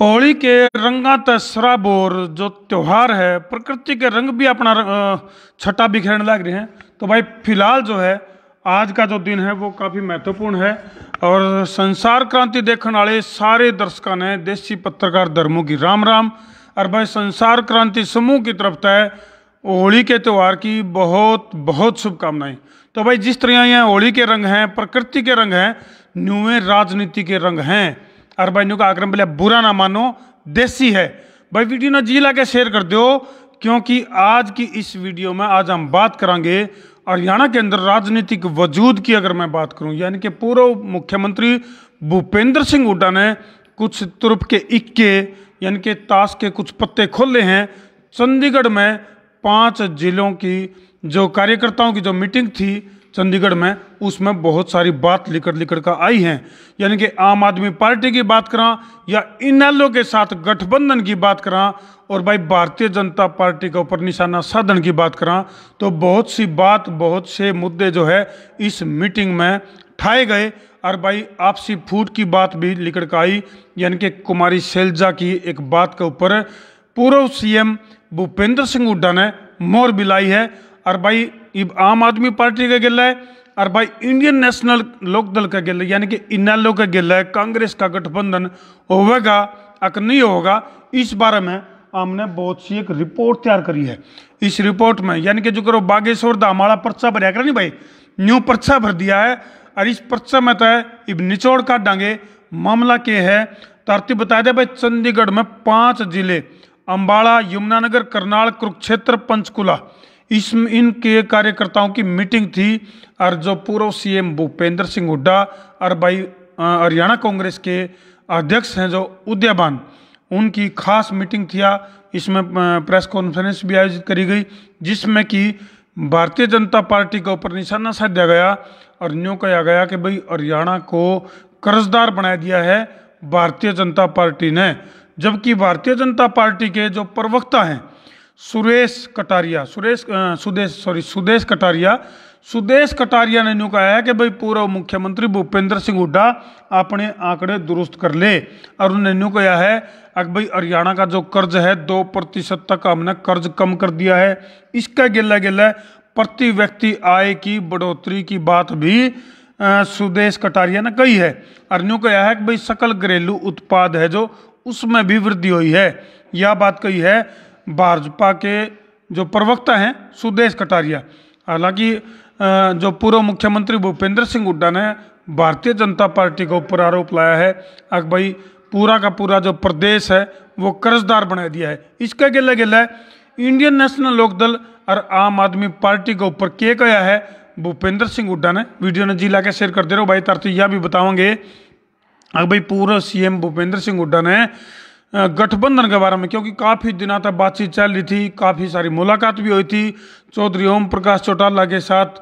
होली के रंगा तसरा जो त्यौहार है प्रकृति के रंग भी अपना छटा बिखेरने लग रहे हैं तो भाई फिलहाल जो है आज का जो दिन है वो काफ़ी महत्वपूर्ण है और संसार क्रांति देखने वाले सारे दर्शकों ने देसी पत्रकार धर्मों की राम राम और भाई संसार क्रांति समूह की तरफ तय होली के त्यौहार की बहुत बहुत शुभकामनाएं तो भाई जिस तरह यहाँ होली के रंग हैं प्रकृति के रंग हैं न्यूए राजनीति के रंग हैं अगर भाई का आक्रम बोले बुरा ना मानो देसी है भाई वीडियो ना जी ला के शेयर कर दो क्योंकि आज की इस वीडियो में आज हम बात करेंगे हरियाणा के अंदर राजनीतिक वजूद की अगर मैं बात करूं यानी कि पूर्व मुख्यमंत्री भूपेंद्र सिंह हुड्डा ने कुछ तुर्प के इक्के यानी कि ताश के कुछ पत्ते खोले हैं चंडीगढ़ में पांच जिलों की जो कार्यकर्ताओं की जो मीटिंग थी चंडीगढ़ में उसमें बहुत सारी बात लेकर लिखकर का आई है यानी कि आम आदमी पार्टी की बात करा या इनैलो के साथ गठबंधन की बात करा और भाई भारतीय जनता पार्टी के ऊपर निशाना साधन की बात करा तो बहुत सी बात बहुत से मुद्दे जो है इस मीटिंग में ठाए गए और भाई आपसी फूट की बात भी लिखकर का आई यानी कि कुमारी शैलजा की एक बात के ऊपर पूर्व सीएम भूपेंद्र सिंह हुड्डा ने मोर बिलाई है और भाई आम आदमी पार्टी का गिला है और भाई इंडियन नेशनल लोकदल का गिल यानी कि इनैलो का गिल है कांग्रेस का गठबंधन होगा अक नहीं होगा इस बारे में हमने बहुत सी एक रिपोर्ट तैयार करी है इस रिपोर्ट में यानी कि जो करो बागेश्वर दा हमारा पर्चा भर करा नहीं भाई न्यू पर्चा भर दिया है और इस पर्चा में तो है इब निचोड़ काट डांगे मामला के है आरती बता दे भाई चंडीगढ़ में पांच जिले अम्बाड़ा यमुनानगर करनाल कुरुक्षेत्र पंचकुला इस इनके कार्यकर्ताओं की मीटिंग थी और जो पूर्व सीएम भूपेंद्र सिंह हुड्डा और भाई हरियाणा कांग्रेस के अध्यक्ष हैं जो उद्यावान उनकी खास मीटिंग थी इसमें प्रेस कॉन्फ्रेंस भी आयोजित करी गई जिसमें कि भारतीय जनता पार्टी के ऊपर निशाना साधा गया और न्यू कहा गया कि भाई हरियाणा को कर्जदार बना दिया है भारतीय जनता पार्टी ने जबकि भारतीय जनता पार्टी के जो प्रवक्ता हैं सुरेश कटारिया सुरेश सुदेश सॉरी सुदेश कटारिया सुदेश कटारिया ने यूँ कहा है कि भाई पूर्व मुख्यमंत्री भूपेंद्र सिंह हुड्डा अपने आंकड़े दुरुस्त कर ले और उन्होंने यूँ कहा है कि भाई हरियाणा का जो कर्ज है दो प्रतिशत तक हमने कर्ज कम कर दिया है इसका गिला गिल्ला प्रति व्यक्ति आय की बढ़ोतरी की बात भी आ, सुदेश कटारिया ने कही है और यूँ कहा है कि भाई सकल घरेलू उत्पाद है जो उसमें भी वृद्धि हुई है यह बात कही है भाजपा के जो प्रवक्ता हैं सुदेश कटारिया हालांकि जो पूर्व मुख्यमंत्री भूपेंद्र सिंह हुड्डा ने भारतीय जनता पार्टी के ऊपर आरोप लाया है अगर भाई पूरा का पूरा जो प्रदेश है वो कर्जदार बना दिया है इसके गिले है इंडियन नेशनल लोकदल और आम आदमी पार्टी के ऊपर के गया है भूपेंद्र सिंह हुड्डा ने वीडियो ने जिला के शेयर कर दे रहे हो भाई तार यह भी बताओगे अब भाई पूर्व सीएम भूपेंद्र सिंह हुड्डा ने गठबंधन के बारे में क्योंकि काफ़ी दिनों तक बातचीत चल रही थी काफ़ी सारी मुलाकात भी हुई थी चौधरी ओम प्रकाश चौटाला के साथ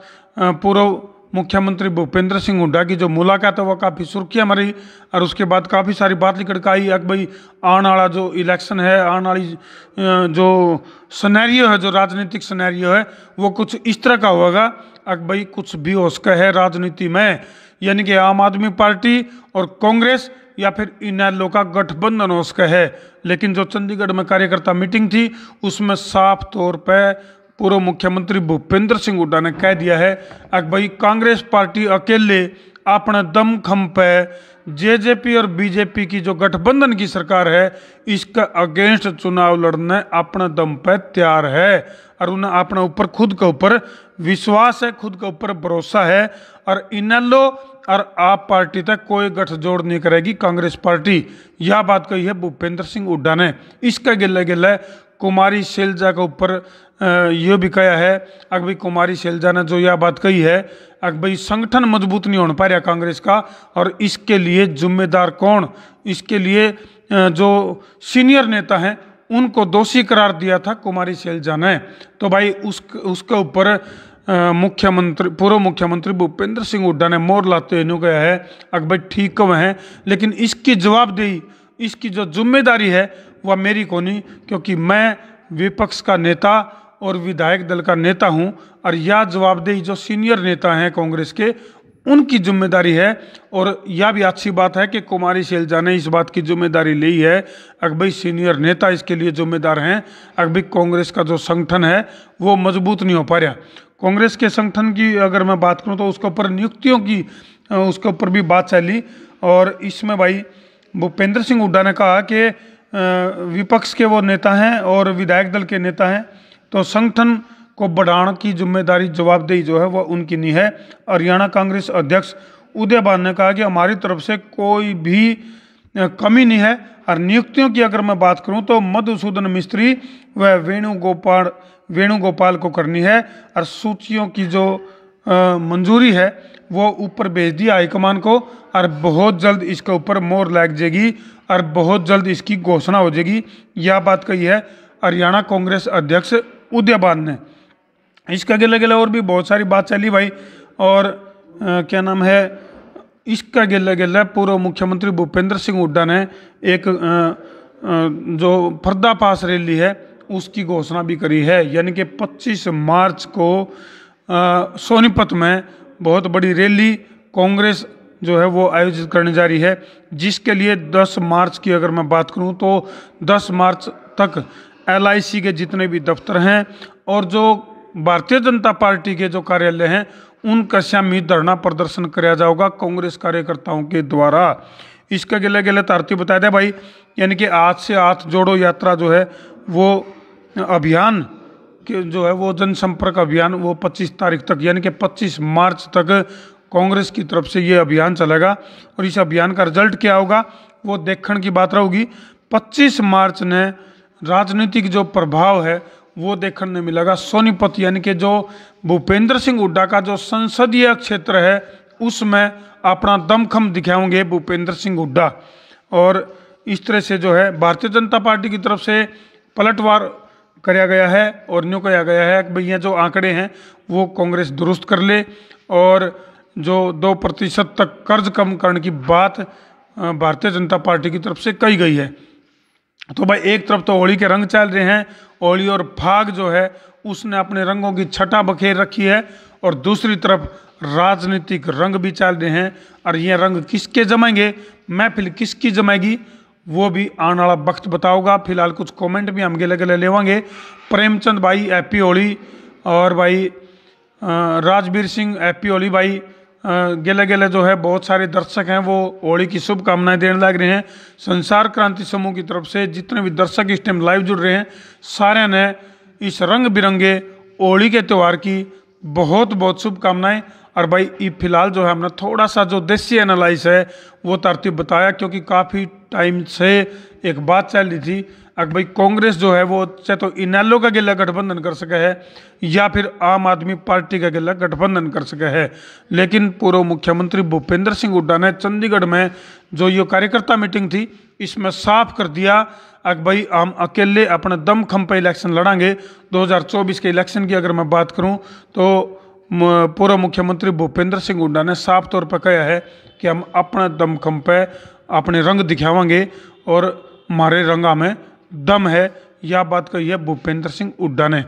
पूर्व मुख्यमंत्री भूपेंद्र सिंह हुड्डा की जो मुलाकात है वह काफ़ी सुर्खियाँ मरी और उसके बाद काफ़ी सारी बात निकल के आई अक भाई आने वाला जो इलेक्शन है आने वाली जो सनेरियो है जो राजनीतिक सनेरियो है वो कुछ इस तरह का होगा अक भाई कुछ भी हो सका है राजनीति में यानी कि आम आदमी पार्टी और कांग्रेस या फिर इनैलो का गठबंधन हो सके है लेकिन जो चंडीगढ़ में कार्यकर्ता मीटिंग थी उसमें साफ तौर पर पूर्व मुख्यमंत्री भूपेंद्र सिंह हुड्डा ने कह दिया है अगर भाई कांग्रेस पार्टी अकेले अपने दम खम पे जेजेपी और बीजेपी की जो गठबंधन की सरकार है इसका अगेंस्ट चुनाव लड़ने अपने दम पे तैयार है और उन्हें अपने ऊपर खुद के ऊपर विश्वास है खुद के ऊपर भरोसा है और इनलो और आप पार्टी तक कोई गठजोड़ नहीं करेगी कांग्रेस पार्टी यह बात कही है भूपेंद्र सिंह हुड्डा ने इसका गिले गिले कुमारी शैलजा के ऊपर ये भी कहा है अकबई कुमारी शैलजा ने जो यह बात कही है अकबई संगठन मजबूत नहीं होने पा रहा कांग्रेस का और इसके लिए जिम्मेदार कौन इसके लिए जो सीनियर नेता हैं उनको दोषी करार दिया था कुमारी शैलजा ने तो भाई उस उसके ऊपर मुख्यमंत्री पूर्व मुख्यमंत्री भूपेंद्र सिंह हुड्डा ने मोर लाते हुए नहीं गया है अकबर ठीक कब है लेकिन इसकी जवाबदेही इसकी जो जिम्मेदारी है वह मेरी को नहीं क्योंकि मैं विपक्ष का नेता और विधायक दल का नेता हूं और यह जवाबदेही जो सीनियर नेता हैं कांग्रेस के उनकी जिम्मेदारी है और यह भी अच्छी बात है कि कुमारी शैलजा ने इस बात की जिम्मेदारी ली है अकबई सीनियर नेता इसके लिए जिम्मेदार हैं अकबई कांग्रेस का जो संगठन है वो मजबूत नहीं हो पा रहा कांग्रेस के संगठन की अगर मैं बात करूँ तो उसके ऊपर नियुक्तियों की उसके ऊपर भी बात चली और इसमें भाई भूपेंद्र सिंह हुड्डा ने कहा कि विपक्ष के वो नेता हैं और विधायक दल के नेता हैं तो संगठन को बढ़ाने की जिम्मेदारी जवाबदेही जो है वह उनकी नहीं है हरियाणा कांग्रेस अध्यक्ष उदय बान ने कहा कि हमारी तरफ से कोई भी कमी नहीं है और नियुक्तियों की अगर मैं बात करूं तो मधुसूदन मिस्त्री व वेणुगोपाल वेणुगोपाल को करनी है और सूचियों की जो मंजूरी है वो ऊपर भेज दी हाईकमान को और बहुत जल्द इसके ऊपर मोर लग जाएगी और बहुत जल्द इसकी घोषणा हो जाएगी यह बात कही है हरियाणा कांग्रेस अध्यक्ष उदयाबाद ने इसके अगले अगले और भी बहुत सारी बात चली भाई और आ, क्या नाम है इसका गिल्ला गिल्ला पूर्व मुख्यमंत्री भूपेंद्र सिंह हुड्डा ने एक आ, जो पास रैली है उसकी घोषणा भी करी है यानी कि 25 मार्च को सोनीपत में बहुत बड़ी रैली कांग्रेस जो है वो आयोजित करने जा रही है जिसके लिए 10 मार्च की अगर मैं बात करूं तो 10 मार्च तक एल के जितने भी दफ्तर हैं और जो भारतीय जनता पार्टी के जो कार्यालय हैं उन कश्याम में धरना प्रदर्शन कराया जाओगा कांग्रेस कार्यकर्ताओं के द्वारा इसका गले गले तारती तो बता दें भाई यानी कि आज से आठ जोड़ो यात्रा जो है वो अभियान के जो है वो जनसंपर्क अभियान वो 25 तारीख तक यानी कि 25 मार्च तक कांग्रेस की तरफ से ये अभियान चलेगा और इस अभियान का रिजल्ट क्या होगा वो देखने की बात रहोगी पच्चीस मार्च ने राजनीतिक जो प्रभाव है वो देखने में मिलेगा सोनीपत यानी कि जो भूपेंद्र सिंह हुड्डा का जो संसदीय क्षेत्र है उसमें अपना दमखम दिखाएंगे भूपेंद्र सिंह हुड्डा और इस तरह से जो है भारतीय जनता पार्टी की तरफ से पलटवार कराया गया है और न्यू कहा गया है कि भैया जो आंकड़े हैं वो कांग्रेस दुरुस्त कर ले और जो दो प्रतिशत तक कर्ज कम करने की बात भारतीय जनता पार्टी की तरफ से कही गई है तो भाई एक तरफ तो होली के रंग चल रहे हैं होली और फाग जो है उसने अपने रंगों की छटा बखेर रखी है और दूसरी तरफ राजनीतिक रंग भी चल रहे हैं और ये रंग किसके जमेंगे महफिल किसकी जमेगी वो भी आने वाला वक्त बताओगा फिलहाल कुछ कमेंट भी हम गले गले लेवांगे प्रेमचंद भाई एपी होली और भाई राजवीर सिंह एपी होली भाई गेले गेले जो है बहुत सारे दर्शक हैं वो होली की शुभकामनाएं देने लग रहे हैं संसार क्रांति समूह की तरफ से जितने भी दर्शक इस टाइम लाइव जुड़ रहे हैं सारे ने इस रंग बिरंगे होली के त्यौहार की बहुत बहुत शुभकामनाएं और भाई ये फिलहाल जो है हमने थोड़ा सा जो देसी एनालाइज है वो तरतीब बताया क्योंकि काफ़ी टाइम से एक बात चल रही थी अगर भाई कांग्रेस जो है वो चाहे तो इनेलो का अकेला गठबंधन कर सके है या फिर आम आदमी पार्टी का अकेला गठबंधन कर सके है लेकिन पूर्व मुख्यमंत्री भूपेंद्र सिंह हुड्डा ने चंडीगढ़ में जो ये कार्यकर्ता मीटिंग थी इसमें साफ कर दिया अगर भाई हम अकेले अपने दम खम पर इलेक्शन लड़ांगे दो के इलेक्शन की अगर मैं बात करूँ तो पूर्व मुख्यमंत्री भूपेंद्र सिंह हुड्डा ने साफ तौर पर कहा है कि हम अपने दमखम पर अपने रंग दिखावेंगे और हमारे रंगा में दम है यह बात कही है भूपेंद्र सिंह हुड्डा ने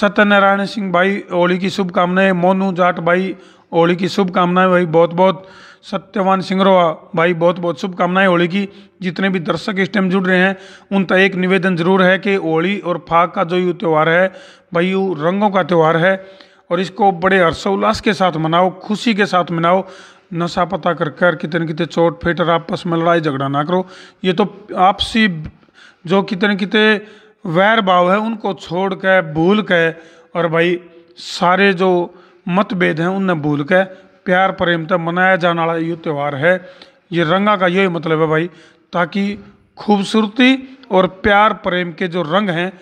सत्यनारायण सिंह भाई होली की शुभकामनाएं मोनू जाट भाई होली की शुभकामनाएं भाई बहुत बहुत सत्यवान सिंगरोवा भाई बहुत बहुत शुभकामनाएं होली की जितने भी दर्शक इस टाइम जुड़ रहे हैं उन तक एक निवेदन जरूर है कि होली और फाग का जो ये त्यौहार है भाई वो रंगों का त्यौहार है और इसको बड़े हर्षोल्लास के साथ मनाओ खुशी के साथ मनाओ नशा पता कर कर कितने कितने चोट फेटर आपस में लड़ाई झगड़ा ना करो ये तो आपसी जो कितने कितने वैर भाव है उनको छोड़ के भूल के और भाई सारे जो मतभेद हैं उनने भूल के प्यार प्रेम तक तो मनाया जाने वाला ये त्यौहार है ये रंगा का यही मतलब है भाई ताकि खूबसूरती और प्यार प्रेम के जो रंग हैं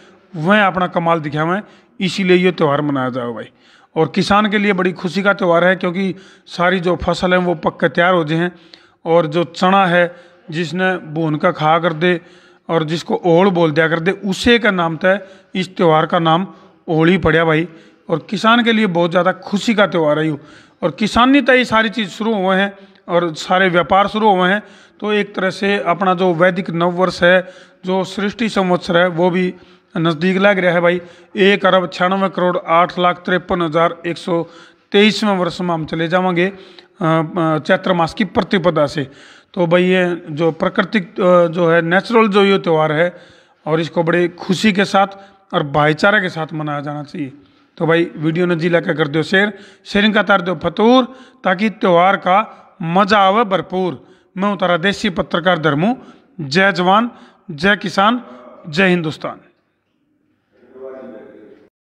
वह अपना कमाल दिखावें इसीलिए ये त्यौहार मनाया जाए भाई और किसान के लिए बड़ी खुशी का त्यौहार है क्योंकि सारी जो फसल है वो पक तैयार हो जाए हैं और जो चना है जिसने भून का खा कर दे और जिसको ओल बोल दिया करते उसे का नाम था इस त्यौहार का नाम ही पड़ा भाई और किसान के लिए बहुत ज़्यादा खुशी का त्यौहार है यू और किसानी तय सारी चीज़ शुरू हुए हैं और सारे व्यापार शुरू हुए हैं तो एक तरह से अपना जो वैदिक नववर्ष है जो सृष्टि संवत्सर है वो भी नज़दीक लग रहा है भाई एक अरब छियानवे करोड़ आठ लाख तिरपन हज़ार एक सौ तेईसवें वर्ष में हम चले जाएंगे चैत्र मास की प्रतिपदा से तो भाई ये जो प्राकृतिक जो है नेचुरल जो ये त्यौहार है और इसको बड़े खुशी के साथ और भाईचारे के साथ मनाया जाना चाहिए तो भाई वीडियो ने जी लाकर कर दो शेयर शेयरिंग का तार दो फतूर ताकि त्यौहार का मजा आवे भरपूर मैं उतारा देसी पत्रकार धर्मू जय जवान जय किसान जय हिंदुस्तान